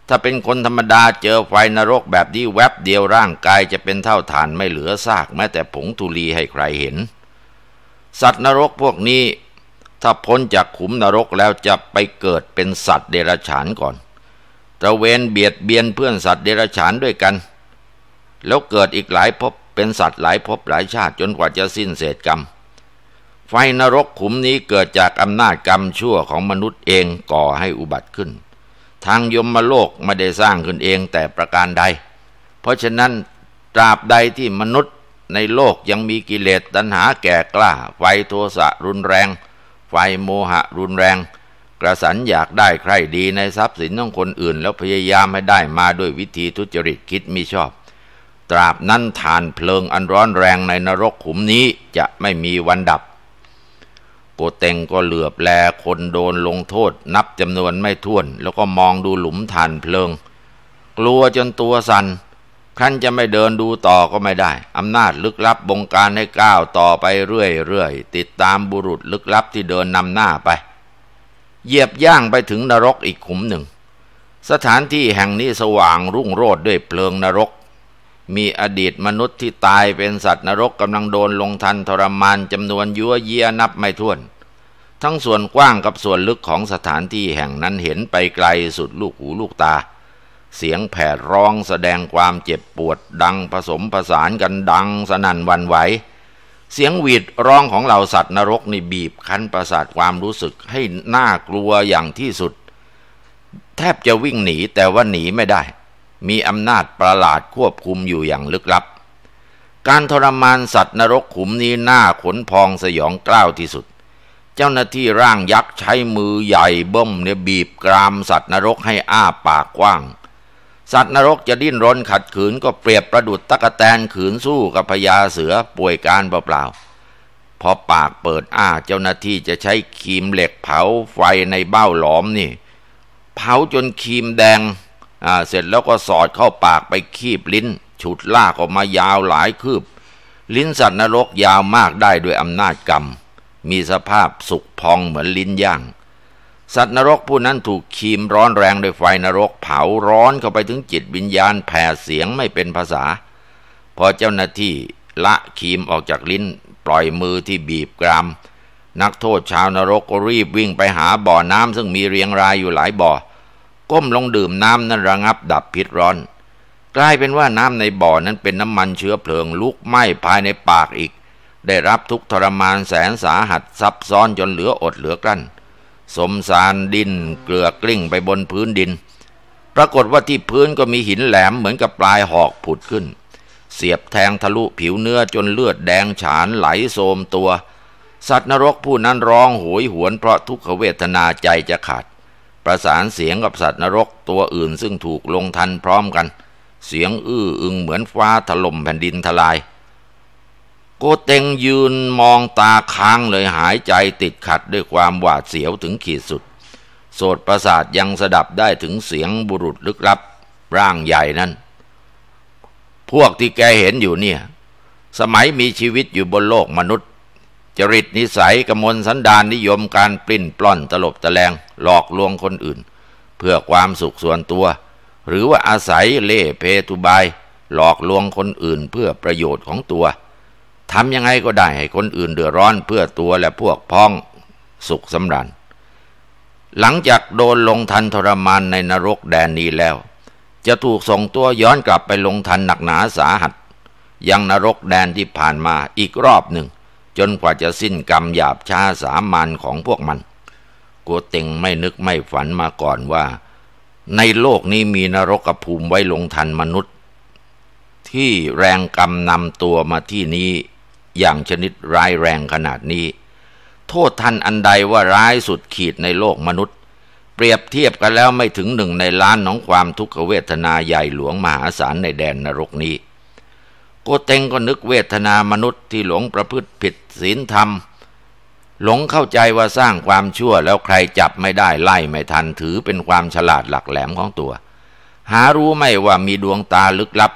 ถ้าเป็นคนธรรมดาเจอไฟนรกแบบนี้แวบเดียวร่างกายจะเป็นเท่าฐานไม่เหลือซากแม้แต่ผงทุลีให้ใครเห็นสัตว์นรกพวกนี้ถ้าพ้นจากขุมนรกแล้วจะไปเกิดเป็นสัตว์เดรัจฉานก่อนตระเวนเบียดเบียนเพื่อนสัตว์เดรัจฉานด้วยกัน แล้วเกิดอีกหลายภพเป็นสัตว์หลายภพหลายชาติจนกว่าจะสิ้นเศษกรรม ไฟนรกขุมนี้เกิดจากอำนาจกรรมชั่วของมนุษย์เองก่อให้อุบัติขึ้น ทางยมโลกไม่ได้สร้างขึ้นเองแต่ประการใด เพราะฉะนั้นตราบใดที่มนุษย์ในโลกยังมีกิเลสตัณหาแก่กล้าไฟโทสะรุนแรง ไฟโมหะรุนแรง กระสันอยากได้ใครดีในทรัพย์สินของคนอื่น แล้วพยายามให้ได้มาด้วยวิธีทุจริตคิดมิชอบ ตราบนั้นฐานเพลิงอันร้อนแรงในนรกขุมนี้จะไม่มีวันดับโกเตงก็เหลือบแล คนโดนลงโทษ นับจำนวนไม่ถ้วน แล้วก็มองดูหลุมฐานเพลิง กลัวจนตัวสัน่นครั้นจะไม่เดินดูต่อก็ไม่ได้อำนาจลึกลับบงการให้ก้าวต่อไปเรื่อย ๆ ติดตามบุรุษลึกลับที่เดินนำหน้าไปเหยียบย่างไปถึงนรกอีกขุมหนึ่ง สถานที่แห่งนี้สว่างรุ่งโรดด้วย เพลิง นรก มีอดีตมนุษย์ที่ตายเป็นสัตว์นรกกำลังโดนลงทันทรมานจำนวนยั่วเยียนับไม่ถ้วน ทั้งส่วนกว้างกับส่วนลึกของสถานที่แห่งนั้นเห็นไปไกลสุดลูกหูลูกตาเสียงแผดร้องแสดงความเจ็บปวดดังผสมผสานกันดังสนั่นวันไหว เสียงหวีดร้องของเหล่าสัตว์นรกนี่บีบคั้นประสาทความรู้สึกให้น่ากลัวอย่างที่สุด แทบจะวิ่งหนีแต่ว่าหนีไม่ได้ มีอำนาจประหลาดควบคุมอยู่อย่างลึกลับการทรมานสัตว์นรกขุมนี้น่าขนพองสยองกล้าวที่สุด เจ้าหน้าที่ร่างยักษ์ใช้มือใหญ่เบิ้มเนี่ยบีบกรามสัตว์นรกให้อ้าปากกว้างสัตว์นรกจะดิ้นรนขัดขืนก็เปรียบประดุดตะกะแตนขืนสู้กับพญาเสือป่วยการเปล่าๆ พอปากเปิดอ้าเจ้าหน้าที่จะใช้คีมเหล็กเผาไฟในเบ้าหลอมนี่ เผาจนคีมแดง อ่า เสร็จแล้วก็สอดเข้าปากไปคีบลิ้น ฉุดลากออกมายาวหลายคืบ ลิ้นสัตว์นรกยาวมากได้ด้วยอำนาจกรรม มีสภาพสุกพองเหมือนลิ้นย่างสัตว์นรกผู้นั้นถูกคีมร้อนแรงด้วยไฟนรกเผาร้อนเข้าไปถึงจิตวิญญาณแผ่เสียงไม่เป็นภาษา พอเจ้าหน้าที่ละคีมออกจากลิ้นปล่อยมือที่บีบกรามนักโทษชาวนรกก็รีบวิ่งไปหาบ่อน้ำซึ่งมีเรียงรายอยู่หลายบ่อ ก้มลงดื่มน้ำนั้นระงับดับพิษร้อน กลายเป็นว่าน้ำในบ่อนั้นเป็นน้ำมันเชื้อเพลิงลุกไหม้ภายในปากอีก ได้รับทุกทรมานแสนสาหัสซับซ้อนจนเหลืออดเหลือกลั้นสมสารดินเกลือกลิ้งไปบนพื้นดิน ปรากฏว่าที่พื้นก็มีหินแหลมเหมือนกับปลายหอกผุดขึ้น เสียบแทงทะลุผิวเนื้อจนเลือดแดงฉานไหลโสมตัว สัตว์นรกผู้นั้นร้องโหยหวนเพราะทุกขเวทนาใจจะขาด ประสานเสียงกับสัตว์นรกตัวอื่นซึ่งถูกลงทันพร้อมกัน เสียงอื้ออึงเหมือนฟ้าถล่มแผ่นดินทลายโกเต็งยืนมองตาค้างเลยหายใจติดขัดด้วยความหวาดเสียวถึงขีดสุด โสดประสาทยังสดับได้ถึงเสียงบุรุษลึกลับร่างใหญ่นั้น พวกที่แกเห็นอยู่เนี่ย สมัยมีชีวิตอยู่บนโลกมนุษย์ จริตนิสัยกมลสันดานนิยมการปลิ้นปล้อนตลบตะแลงหลอกลวงคนอื่นเพื่อความสุขส่วนตัว หรือว่าอาศัยเล่เพทุบายหลอกลวงคนอื่นเพื่อประโยชน์ของตัวทำยังไงก็ได้ให้คนอื่นเดือดร้อนเพื่อตัวและพวกพ้อง สุขสำราญหลังจากโดนลงทันทรมานในนรกแดนนี้แล้ว จะถูกส่งตัวย้อนกลับไปลงทันหนักหนาสาหัส ยังนรกแดนที่ผ่านมาอีกรอบหนึ่งจนกว่าจะสิ้นกรรมหยาบช้าสามานของพวกมันกัวเต็งไม่นึกไม่ฝันมาก่อนว่า ในโลกนี้มีนรกภูมิไว้ลงทันมนุษย์ ที่แรงกรรมนำตัวมาที่นี้อย่างชนิดร้ายแรงขนาดนี้ โทษท่านอันใดว่าร้ายสุดขีดในโลกมนุษย์ เปรียบเทียบกันแล้วไม่ถึงหนึ่งในล้านของความทุกขเวทนาใหญ่หลวงมหาศาลในแดนนรกนี้ โกเตงก็นึกเวทนามนุษย์ที่หลงประพฤติผิดศีลธรรม หลงเข้าใจว่าสร้างความชั่วแล้วใครจับไม่ได้ไล่ไม่ทันถือเป็นความฉลาดหลักแหลมของตัว หารู้ไม่ว่ามีดวงตาลึกลับ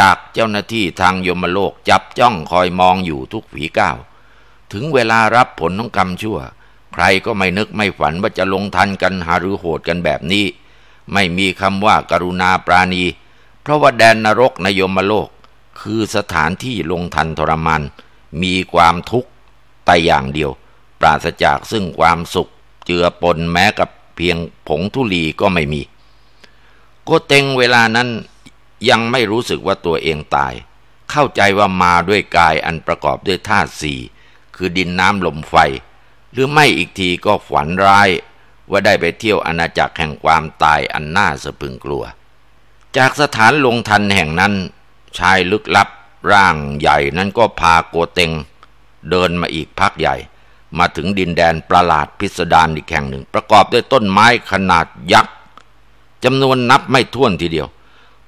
จากเจ้าหน้าที่ทางยมโลกจับจ้องคอยมองอยู่ทุกฝีก้าวถึงเวลารับผลของกรรมชั่ว ใครก็ไม่นึกไม่ฝันว่าจะลงทันกันหาหรือโหดกันแบบนี้ ไม่มีคำว่าการุณาปราณี เพราะว่าแดนนรกในยมโลก คือสถานที่ลงทันทรมานมีความทุกข์แต่อย่างเดียว ปราศจากซึ่งความสุข เจือปนแม้กับเพียงผงทุลีก็ไม่มีโกเตงเวลานั้นยังไม่รู้สึกว่าตัวเองตาย เข้าใจว่ามาด้วยกายอันประกอบด้วยธาตุสี่ คือดินน้ำลมไฟ หรือไม่อีกทีก็ฝันร้าย ว่าได้ไปเที่ยวอาณาจักรแห่งความตายอันน่าสะพึงกลัว จากสถานลงทันแห่งนั้น ชายลึกลับร่างใหญ่นั้นก็พาโกเตงเดินมาอีกพักใหญ่ มาถึงดินแดนประหลาดพิสดารอีกแห่งหนึ่ง ประกอบด้วยต้นไม้ขนาดยักษ์จำนวนนับไม่ถ้วนทีเดียว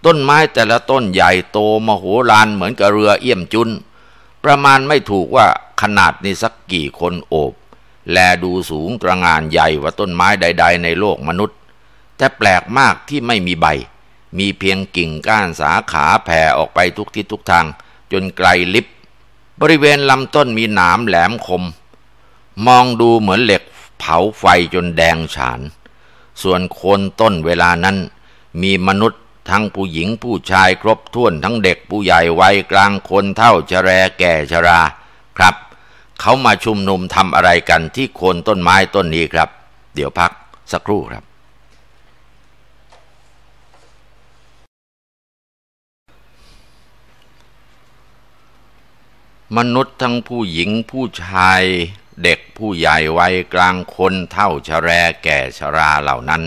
ต้นไม้แต่ละต้นใหญ่โตมโหฬารเหมือนกับเรือเอี่ยมจุนประมาณไม่ถูกว่าขนาดนี้สักกี่คนโอบ แลดูสูงตระงานใหญ่กว่าต้นไม้ใดๆในโลกมนุษย์ แต่แปลกมากที่ไม่มีใบ มีเพียงกิ่งก้านสาขาแผ่ออกไปทุกทิศทุกทางจนไกลลิบบริเวณลำต้นมีหนามแหลมคม มองดูเหมือนเหล็กเผาไฟจนแดงฉาน ส่วนโคนต้นเวลานั้นมีมนุษย์ทั้งผู้หญิงผู้ชายครบถ้วนทั้งเด็กผู้ใหญ่วัยกลางคนเท่าชะแรแก่ชรา ครับเขามาชุมนุมทำอะไรกันที่โคนต้นไม้ต้นนี้ครับ เดี๋ยวพักสักครู่ครับ มนุษย์ทั้งผู้หญิงผู้ชาย เด็กผู้ใหญ่วัยกลางคนเท่าชะแรแก่ชราเหล่านั้น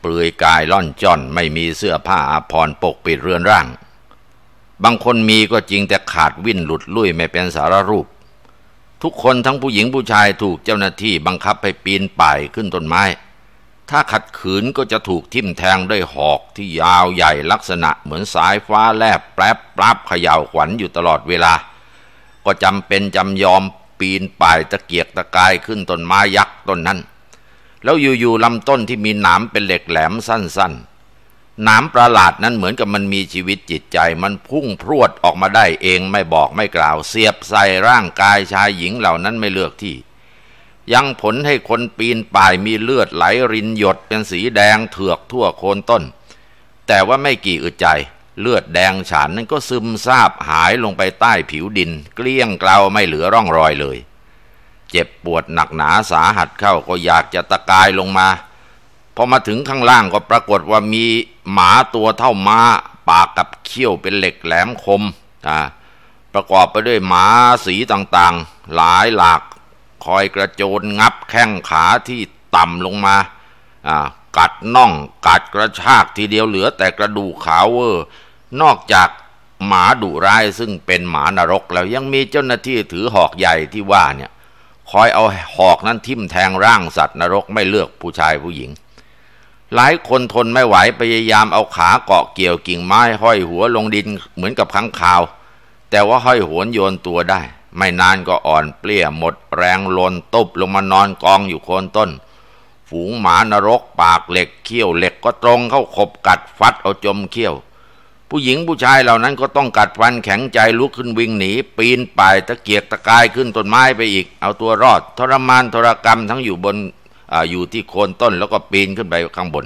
เปลือยกายล่อนจ้อนไม่มีเสื้อผ้าอภรรปกปิดเรือนร่าง บางคนมีก็จริงแต่ขาดวิ่นหลุดลุ่ยไม่เป็นสารรูป ทุกคนทั้งผู้หญิงผู้ชายถูกเจ้าหน้าที่บังคับให้ปีนป่ายขึ้นต้นไม้ ถ้าขัดขืนก็จะถูกทิ่มแทงด้วยหอกที่ยาวใหญ่ลักษณะเหมือนสายฟ้าแลบแปรปรับเขย่าขวัญอยู่ตลอดเวลา ก็จำเป็นจำยอมปีนป่ายตะเกียกตะกายขึ้นต้นไม้ยักษ์ต้นนั้นแล้วอยู่ๆลำต้นที่มีหนามเป็นเหล็กแหลมสั้นๆหนามประหลาดนั้นเหมือนกับมันมีชีวิตจิตใจ มันพุ่งพรวดออกมาได้เองไม่บอกไม่กล่าวเสียบใส่ร่างกายชายหญิงเหล่านั้นไม่เลือกที่ ยังผลให้คนปีนป่ายมีเลือดไหลรินหยดเป็นสีแดงเถือกทั่วโคนต้น แต่ว่าไม่กี่อึดใจ เลือดแดงฉานนั้นก็ซึมซาบหายลงไปใต้ผิวดิน เกลี้ยงเกลาไม่เหลือร่องรอยเลยเจ็บปวดหนักหนาสาหัสเข้าก็อยากจะตะกายลงมา พอมาถึงข้างล่างก็ปรากฏว่ามีหมาตัวเท่าม้าปากกับเขี้ยวเป็นเหล็กแหลมคมประกอบไปด้วยหมาสีต่างๆ หลายหลากคอยกระโจนงับแข้งขาที่ต่ำลงมาากัดน่องกัดกระชากทีเดียวเหลือแต่กระดูกขาวเวอร์นอกจากหมาดุร้ายซึ่งเป็นหมานรกแล้วยังมีเจ้าหน้าที่ถือหอกใหญ่ที่ว่าเนี่ยคอยเอาหอกนั้นทิ่มแทงร่างสัตว์นรกไม่เลือกผู้ชายผู้หญิง หลายคนทนไม่ไหวพยายามเอาขาเกาะเกี่ยวกิ่งไม้ห้อยหัวลงดินเหมือนกับข้งข่าว แต่ว่าห้อยหวนโยนตัวได้ ไม่นานก็อ่อนเปลี่ยหมดแรงลนตบลงมานอนกองอยู่โคนต้น ฝูงหมานรกปากเหล็กเขี้ยวเหล็กก็ตรงเข้าขบกัดฟัดเอาจมเขี้ยวผู้หญิงผู้ชายเหล่านั้นก็ต้องกัดฟันแข็งใจลุกขึ้นวิ่งหนี ปีนป่ายตะเกียกตะกายขึ้นต้นไม้ไปอีก เอาตัวรอดทรมานทรกรรมทั้งอยู่บนออยู่ที่โคนต้นแล้วก็ปีนขึ้นไปข้างบน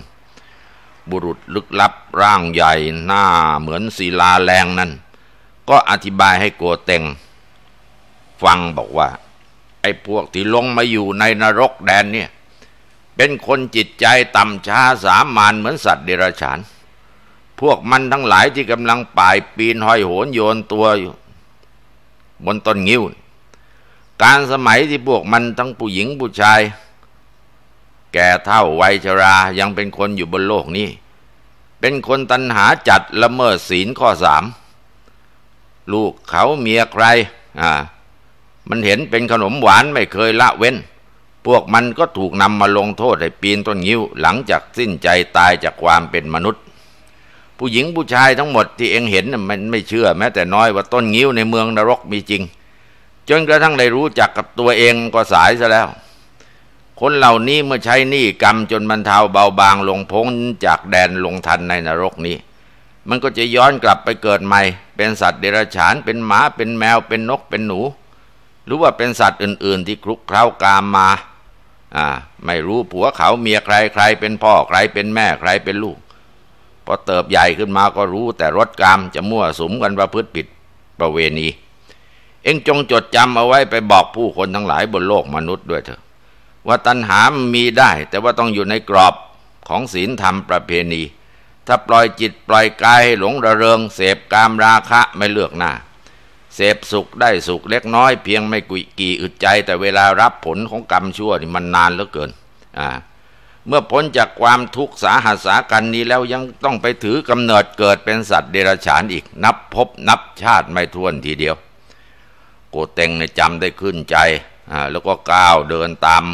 บุรุษลึกลับร่างใหญ่หน้าเหมือนศิลาแรงนั้น ก็อธิบายให้กัวเต็งฟังบอกว่า ไอ้พวกที่ลงมาอยู่ในนรกแดนเนี่ย เป็นคนจิตใจต่ำช้าสามานเหมือนสัตว์เดรัจฉานเพวกมันทั้งหลายที่กำลังป่ายปีนห้อยโหนโยนตัวอยู่บนต้นงิ้ว การสมัยที่พวกมันทั้งผู้หญิงผู้ชาย แก่เท่าวัยชรายังเป็นคนอยู่บนโลกนี้เป็นคนตันหาจัดละเมิดศีลข้อสามลูกเขาเมียใครอ่ามันเห็นเป็นขนมหวานไม่เคยละเว้น พวกมันก็ถูกนำมาลงโทษให้ปีนต้นงิ้วหลังจากสิ้นใจตายจากความเป็นมนุษย์ผู้หญิงผู้ชายทั้งหมดที่เองเห็นมันไม่เชื่อแม้แต่น้อยว่าต้นงิ้วในเมืองนรกมีจริง จนกระทั่งได้รู้จักกับตัวเองก็สายซะแล้ว คนเหล่านี้เมื่อใช้หนี้กรรมจนบรรเทาเบาบางลงพ้นจากแดนลงทันในนรกนี้ มันก็จะย้อนกลับไปเกิดใหม่ เป็นสัตว์เดรัจฉานเป็นหมาเป็นแมวเป็นนกเป็นหนู หรือว่าเป็นสัตว์อื่นๆ ที่คลุกเคล้ากามมาอ่าไม่รู้ผัวเขาเมียใครใครเป็นพ่อใคร เป็นแม่ใครเป็นลูกอเติบใหญ่ขึ้นมาก็รู้แต่รถกรรมจะมั่วสุมกันประพฤติผิดประเวณี เอ็งจงจดจำเอาไว้ไปบอกผู้คนทั้งหลายบนโลกมนุษย์ด้วยเถอะ ว่าตัณหา มีได้ แต่ว่าต้องอยู่ในกรอบของศีลธรรมประเพณี ถ้าปล่อยจิตปล่อยกายให้หลงระเริง เสพกามราคะไม่เลือกหน้า เสพสุขได้สุขเล็กน้อยเพียงไม่กี่อึดใจ แต่เวลารับผลของกรรมชั่วนี่มันนานเหลือเกิน อ่าเมื่อพ้นจากความทุกข์สาหัสากันนี้แล้วยังต้องไปถือกำเนิดเกิดเป็นสัตว์เดรัจฉานอีกนับพบนับชาติไม่ท้วนทีเดียว โกเตงเนี่ยจำได้ขึ้นใจอ่าแล้วก็ก้าวเดินตาม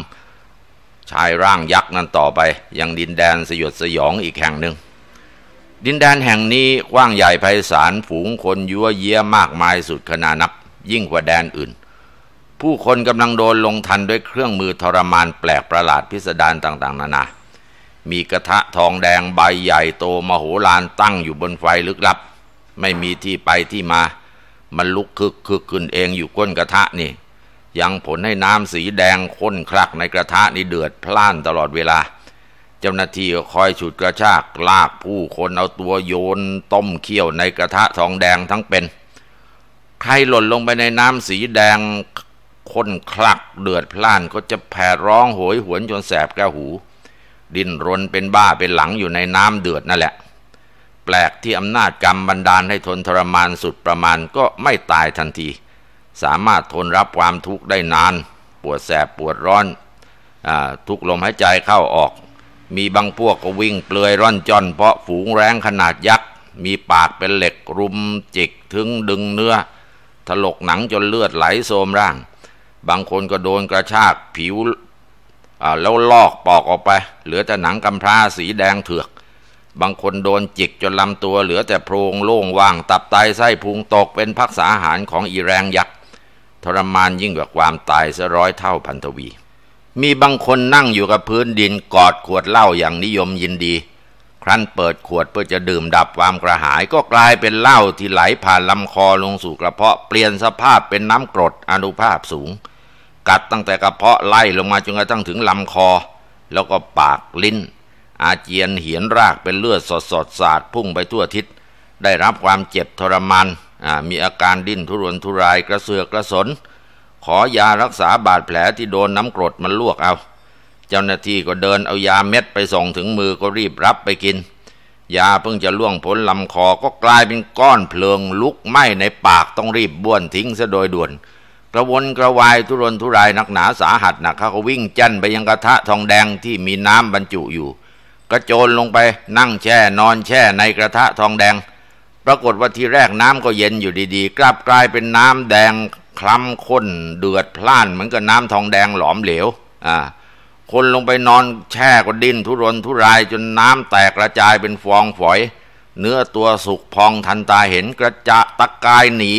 ชายร่างยักษ์นั้นต่อไป ยังดินแดนสยดสยองอีกแห่งหนึ่งดินแดนแห่งนี้กว้างใหญ่ไพศาลฝูงคนยั่วเยี่ยมากมายสุดขนานับยิ่งกว่าแดนอื่นผู้คนกำลังโดนลงทันด้วยเครื่องมือทรมานแปลกประหลาดพิสดารต่างๆ นานามีกระทะทองแดงใบใหญ่โตมโหฬารตั้งอยู่บนไฟลึกลับ ไม่มีที่ไปที่มา มันลุกคึกคึกขึ้นเองอยู่ก้นกระทะ นี่ ยังผลให้น้ำสีแดงข้นคลักในกระทะ นี่เดือดพล่านตลอดเวลา เจ้าหน้าที่ก็คอยฉุดกระชากลากผู้คนเอาตัวโยนต้มเคี่ยวในกระทะทองแดงทั้งเป็น ใครหล่นลงไปในน้ำสีแดงข้นคลักเดือดพล่านก็จะแผ่ร้องโหยหวนจนแสบแก้วหู ดิ้นรนเป็นบ้าเป็นหลังอยู่ในน้ำเดือดนั่นแหละ แปลกที่อำนาจกรรมบันดาลให้ทนทรมานสุดประมาณก็ไม่ตายทันที สามารถทนรับความทุกข์ได้นาน ปวดแสบปวดร้อนอทุกลมหายใจเข้าออก มีบางพวกก็วิ่งเปลือยร่อนจอน เพราะฝูงแรงขนาดยักษ์มีปากเป็นเหล็กรุมจิกถึงดึงเนื้อถลกหนังจนเลือดไหลโซมร่างบางคนก็โดนกระชากผิวแล้วลอกปอกออกไปเหลือแต่หนังกำพร้าสีแดงเถือก บางคนโดนจิกจนลำตัวเหลือแต่โพรงโล่งว่าง ตับไตไส้พุงตกเป็นพักษาหารของอีแรงยักษ์ทรมานยิ่งกว่าความตายสะร้อยเท่าพันทวี มีบางคนนั่งอยู่กับพื้นดินกอดขวดเหล้าอย่างนิยมยินดีครั้นเปิดขวดเพื่อจะดื่มดับความกระหาย ก็กลายเป็นเหล้าที่ไหลผ่านลำคอลงสู่กระเพาะเปลี่ยนสภาพเป็นน้ำกรดอนุภาพสูง กัดตั้งแต่กระเพาะไล่ลงมาจนกระทั่งถึงลำคอ แล้วก็ปากลิ้น อาเจียนเหียนรากเป็นเลือดสดสดสาดพุ่งไปทั่วทิศได้รับความเจ็บทรมานมีอาการดิ้นทุรนทุรายกระเสือกกระสน ขอยารักษาบาดแผลที่โดนน้ำกรดมันลวกเอาเจ้าหน้าที่ก็เดินเอายาเม็ดไปส่งถึงมือก็รีบรับไปกิน ยาเพิ่งจะล่วงผลลำคอก็กลายเป็นก้อนเพลิง ลุกไหม้ในปากต้องรีบบ้วนทิ้งซะโดยด่วน กระวนกระวายทุรนทุรายนักหนาสาหัสหนักเขาก็วิ่งจันไปยังกระทะทองแดงที่มีน้ำบรรจุอยู่ กระโจนลงไปนั่งแช่นอนแช่ในกระทะทองแดง ปรากฏว่าที่แรกน้ำก็เย็นอยู่ดีๆ กลับกลายเป็นน้ำแดงคล้ำข้นเดือดพล่านเหมือนกับน้ำทองแดงหลอมเหลว อ่าคนลงไปนอนแช่ก็ดิ้นทุรนทุรายจนน้ำแตกกระจายเป็นฟองฝอย เนื้อตัวสุกพองทันตาเห็นกระจะตะกายหนี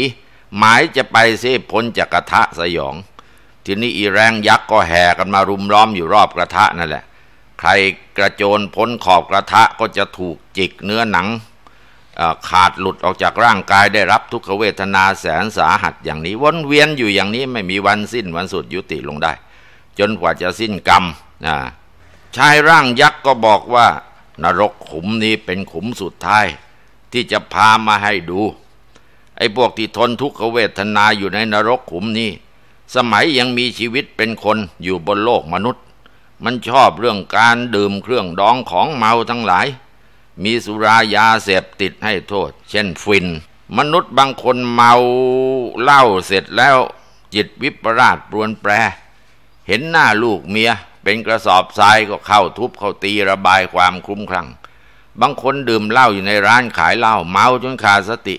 หมายจะไปเสพพ้นจากกระทะสยอง ทีนี้อีแรงยักษ์ก็แห่กันมารุมล้อมอยู่รอบกระทะนั่นแหละใครกระโจนพ้นขอบกระทะก็จะถูกจิกเนื้อหนังขาดหลุดออกจากร่างกายได้รับทุกขเวทนาแสนสาหัสอย่างนี้วนเวียนอยู่อย่างนี้ไม่มีวันสิ้นวันสุดยุติลงได้จนกว่าจะสิ้นกรรมนะชายร่างยักษ์ก็บอกว่า นรกขุมนี้เป็นขุมสุดท้าย ที่จะพามาให้ดู ไอ้พวกที่ทนทุกขเวทนาอยู่ในนรกขุมนี้ สมัยยังมีชีวิตเป็นคนอยู่บนโลกมนุษย์ มันชอบเรื่องการดื่มเครื่องดองของเมาทั้งหลาย มีสุรายาเสพติดให้โทษ เช่นฟิน มนุษย์บางคนเมาเหล้าเสร็จแล้ว จิตวิปราชปรวนแปรเห็นหน้าลูกเมียเป็นกระสอบทรายก็เข้าทุบ เข้าตีระบายความคลุ้มคลั่ง บางคนดื่มเหล้าอยู่ในร้านขายเหล้าเมาจนขาดสติ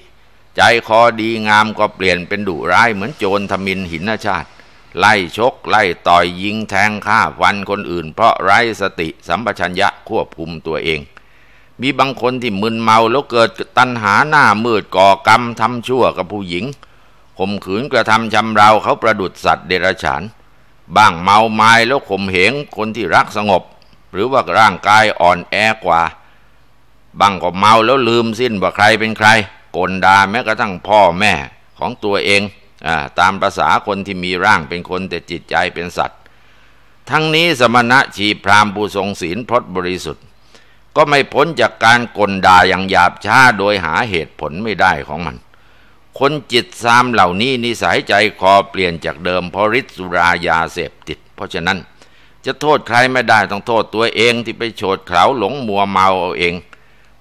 ใจคอดีงามก็เปลี่ยนเป็นดุร้ายเหมือนโจรทมินหินชาติ ไล่ชกไล่ต่อยยิงแทงฆ่าฟันคนอื่น เพราะไร้สติ สัมปชัญญะควบคุมตัวเอง มีบางคนที่มึนเมาแล้วเกิดตัณหาหน้ามืดก่อกรรมทำชั่วกับผู้หญิงข่มขืนกระทำชำเราเขาประดุดสัตว์เดรัจฉานบ้างเมาไม้แล้วข่มเหงคนที่รักสงบ หรือว่าร่าง กาย อ่อนแอกว่า บาง ก็ เมาแล้วลืมสิ้นว่าใครเป็นใครกลดาแม้กระทั่งพ่อแม่ของตัวเองอตามภาษาคนที่มีร่างเป็นคนแต่ จิตใจเป็นสัตว์ ทั้งนี้สมณะชีพรามผู้ทรงศีลพรตบริสุทธิ์ ก็ไม่พ้นจากการกลดาอย่างหยาบช้าโดยหาเหตุผลไม่ได้ของมันคนจิตซามเหล่านี้นิสัยใจคอเปลี่ยนจากเดิมเพราะฤทธิ์สุรายาเสพติด เพราะฉะนั้นจะโทษใครไม่ได้ต้องโทษตัวเองที่ไปโฉดเขาหลงมัวเมาเอาเอง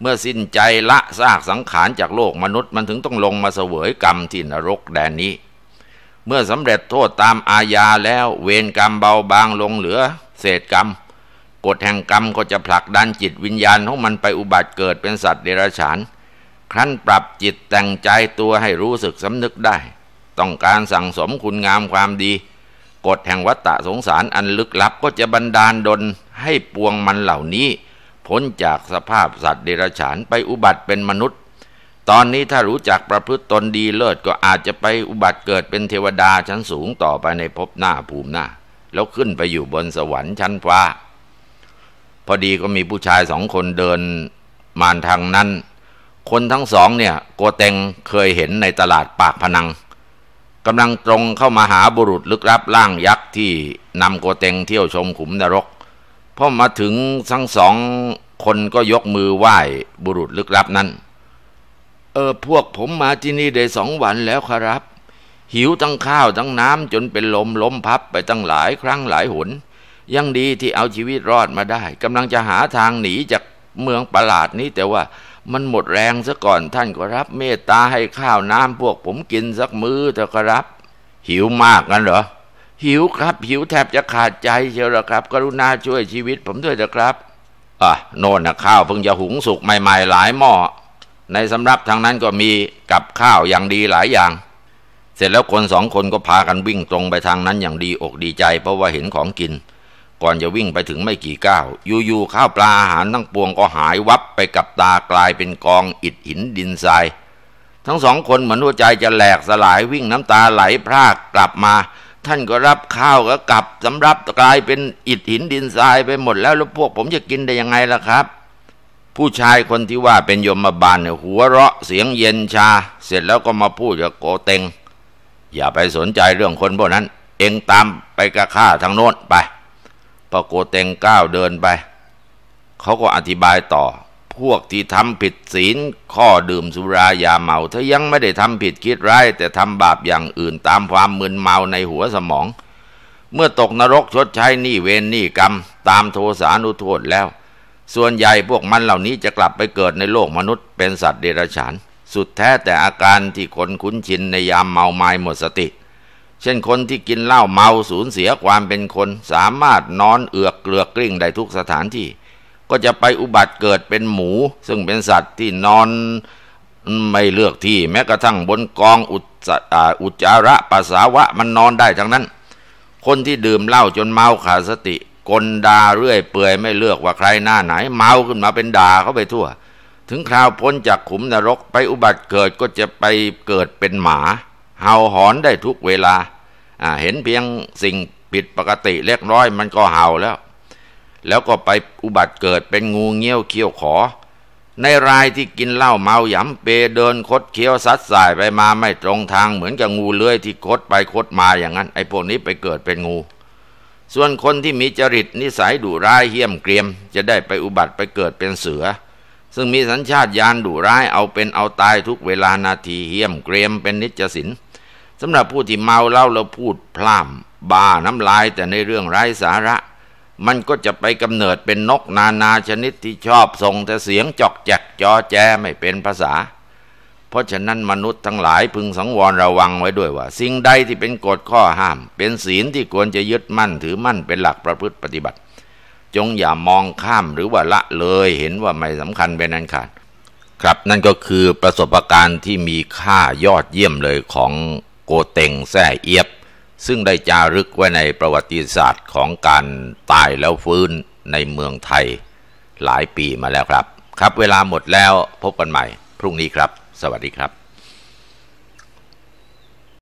เมื่อสิ้นใจละซากสังขารจากโลกมนุษย์มันถึงต้องลงมาเสวยกรรมที่นรกแดนนี้ เมื่อสำเร็จโทษตามอาญาแล้วเวรกรรมเบาบางลงเหลือเศษกรรมกฎแห่งกรรมก็จะผลักดันจิตวิญญาณของมันไปอุบัติเกิดเป็นสัตว์เดรัจฉานครั้นปรับจิตแต่งใจตัวให้รู้สึกสำนึกได้ ต้องการสั่งสมคุณงามความดีกฎแห่งวัฏฏะสงสารอันลึกลับก็จะบันดาลดลให้ปวงมันเหล่านี้พ้นจากสภาพสัตว์เดรัจฉานไปอุบัติเป็นมนุษย์ ตอนนี้ถ้ารู้จักประพฤติตนดีเลิศก็อาจจะไปอุบัติเกิดเป็นเทวดาชั้นสูงต่อไปในภพหน้าภูมิหน้า แล้วขึ้นไปอยู่บนสวรรค์ชั้นฟ้า พอดีก็มีผู้ชายสองคนเดิน มาทางนั้นคนทั้งสองเนี่ยโกเตงเคยเห็นในตลาดปากพนังกำลังตรงเข้ามาหาบุรุษลึกลับร่างยักษ์ที่นำโกเตงเที่ยวชมขุมนรกพอมาถึงทั้งสองคนก็ยกมือไหว้บุรุษลึกลับนั้น เออพวกผมมาที่นี่ได้สองวันแล้วครับ หิวทั้งข้าวทั้งน้ำจนเป็นลมล้มพับไปตั้งหลายครั้งหลายหนยังดีที่เอาชีวิตรอดมาได้กำลังจะหาทางหนีจากเมืองประหลาดนี้แต่ว่ามันหมดแรงซะก่อนท่านก็รับเมตตาให้ข้าวน้ำพวกผมกินสักมื้อเถอก็รับ หิวมากงั้นเหรอ หิวครับ หิวแทบจะขาดใจเชียวละครับ กรุณาช่วยชีวิตผมด้วยเถอะครับ อ่ะ โน่นนะข้าวเพิ่งจะหุงสุกใหม่ ๆ หลายหม้อในสำรับทางนั้นก็มีกับข้าวอย่างดีหลายอย่าง เสร็จแล้วคนสองคนก็พากันวิ่งตรงไปทางนั้นอย่างดีอกดีใจ เพราะว่าเห็นของกินก่อนจะวิ่งไปถึงไม่กี่ก้าว อยู่ๆข้าวปลาอาหารทั้งปวงก็หายวับไปกับตากลายเป็นกองอิดหินดินทราย ทั้งสองคนเหมือนหัวใจจะแหลกสลายวิ่งน้ำตาไหลพรากกลับมา ท่านก็รับข้าวก็กลับสำรับกลายเป็นอิดหินดินทรายไปหมด แล้วแล้ว พวกผมจะกินได้ยังไงล่ะครับ ผู้ชายคนที่ว่าเป็นยมบาลเนี่ยหัวเราะเสียงเย็นชา เสร็จแล้วก็มาพูดกับโกเตงอย่าไปสนใจเรื่องคนพวกนั้น เองตามไปกับข้าทางโน้นไปปะโกเตงก้าวเดินไป เขาก็อธิบายต่อ พวกที่ทำผิดศีลข้อดื่มสุรายาเมา ถ้ายังไม่ได้ทำผิดคิดร้ายแต่ทำบาปอย่างอื่นตามความมึนเมาในหัวสมอง เมื่อตกนรกชดใช้นี่เวนนี่กรรมตามโทสานุโทษแล้ว ส่วนใหญ่พวกมันเหล่านี้จะกลับไปเกิดในโลกมนุษย์เป็นสัตว์เดรัจฉาน สุดแท้แต่อาการที่คนคุ้นชินในยามเมาไม้หมดสติเช่นคนที่กินเหล้าเมาสูญเสียความเป็นคน สามารถนอนเอือกเกลือกกลิ้งได้ทุกสถานที่ ก็จะไปอุบัติเกิดเป็นหมู ซึ่งเป็นสัตว์ที่นอนไม่เลือกที่ แม้กระทั่งบนกองอุจจาระปัสสาวะมันนอนได้ทั้งนั้น คนที่ดื่มเหล้าจนเมาขาดสติกลดาเรื่อยเปื่อยไม่เลือกว่าใครหน้าไหน เมาขึ้นมาเป็นด่าเขาไปทั่ว ถึงคราวพ้นจากขุมนรก ไปอุบัติเกิดก็จะไปเกิดเป็นหมาเห่าหอนได้ทุกเวลาเห็นเพียงสิ่งผิดปกติเล็กน้อย มันก็เห่าแล้ว แล้วก็ไปอุบัติเกิดเป็นงูเงี้ยวเคี้ยวขอ ในรายที่กินเหล้าเมาหยำเปเดินคดเคี้ยวซัดสาย ไปมาไม่ตรงทางเหมือนกับงูเลื้อยที่คดไปคดมาอย่างนั้น ไอ้พวกนี้ไปเกิดเป็นงู ส่วนคนที่มีจริตนิสัยดุร้ายเหี้ยมเกรียมจะได้ไปอุบัติไปเกิดเป็นเสือ ซึ่งมีสัญชาตญาณดุร้ายเอาเป็นเอาตายทุกเวลานาทีเหี้ยมเกรียมเป็นนิจสินสำหรับผู้ที่เมาเหล้าแล้วพูดพล่ำบ้าน้ำลายแต่ในเรื่องไร้สาระ มันก็จะไปกำเนิดเป็นนกนานาชนิดที่ชอบส่งแต่เสียงจอกแจกจอแจไม่เป็นภาษา เพราะฉะนั้นมนุษย์ทั้งหลายพึงสังวรระวังไว้ด้วยว่า สิ่งใดที่เป็นกฎข้อห้ามเป็นศีลที่ควรจะยึดมั่นถือมั่นเป็นหลักประพฤติปฏิบัติ จงอย่ามองข้ามหรือว่าละเลยเห็นว่าไม่สำคัญเป็นอันขาด ครับนั่นก็คือประสบการณ์ที่มีค่ายอดเยี่ยมเลยของโกเต่งแซ่เอียบ ซึ่งได้จารึกไว้ในประวัติศาสตร์ของการตายแล้วฟื้นในเมืองไทยหลายปีมาแล้วครับ ครับเวลาหมดแล้วพบกันใหม่พรุ่งนี้ครับสวัสดีครับ